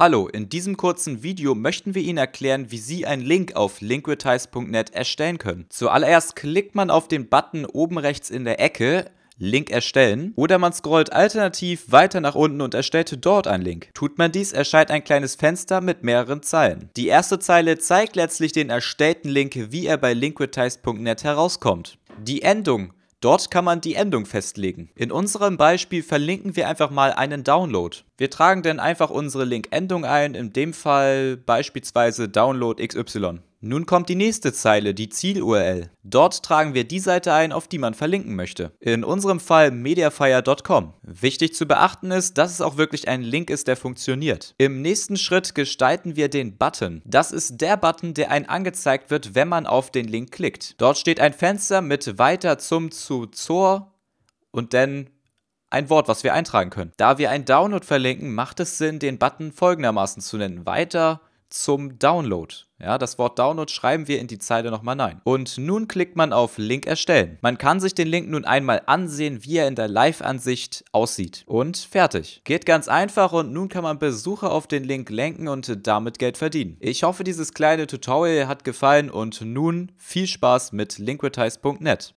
Hallo, in diesem kurzen Video möchten wir Ihnen erklären, wie Sie einen Link auf linkwitize.net erstellen können. Zuallererst klickt man auf den Button oben rechts in der Ecke, Link erstellen oder man scrollt alternativ weiter nach unten und erstellt dort einen Link. Tut man dies, erscheint ein kleines Fenster mit mehreren Zeilen. Die erste Zeile zeigt letztlich den erstellten Link, wie er bei linkwitize.net herauskommt. Die Endung Dort kann man die Endung festlegen. In unserem Beispiel verlinken wir einfach mal einen Download. Wir tragen dann einfach unsere Link-Endung ein, in dem Fall beispielsweise Download XY. Nun kommt die nächste Zeile, die Ziel-URL. Dort tragen wir die Seite ein, auf die man verlinken möchte. In unserem Fall mediafire.com. Wichtig zu beachten ist, dass es auch wirklich ein Link ist, der funktioniert. Im nächsten Schritt gestalten wir den Button. Das ist der Button, der einen angezeigt wird, wenn man auf den Link klickt. Dort steht ein Fenster mit weiter zum zu zur und dann ein Wort, was wir eintragen können. Da wir einen Download verlinken, macht es Sinn, den Button folgendermaßen zu nennen. Weiter zum Download. Ja, das Wort Download schreiben wir in die Zeile nochmal nein. Und nun klickt man auf Link erstellen. Man kann sich den Link nun einmal ansehen, wie er in der Live-Ansicht aussieht. Und fertig. Geht ganz einfach und nun kann man Besucher auf den Link lenken und damit Geld verdienen. Ich hoffe, dieses kleine Tutorial hat gefallen und nun viel Spaß mit linkvertise.net.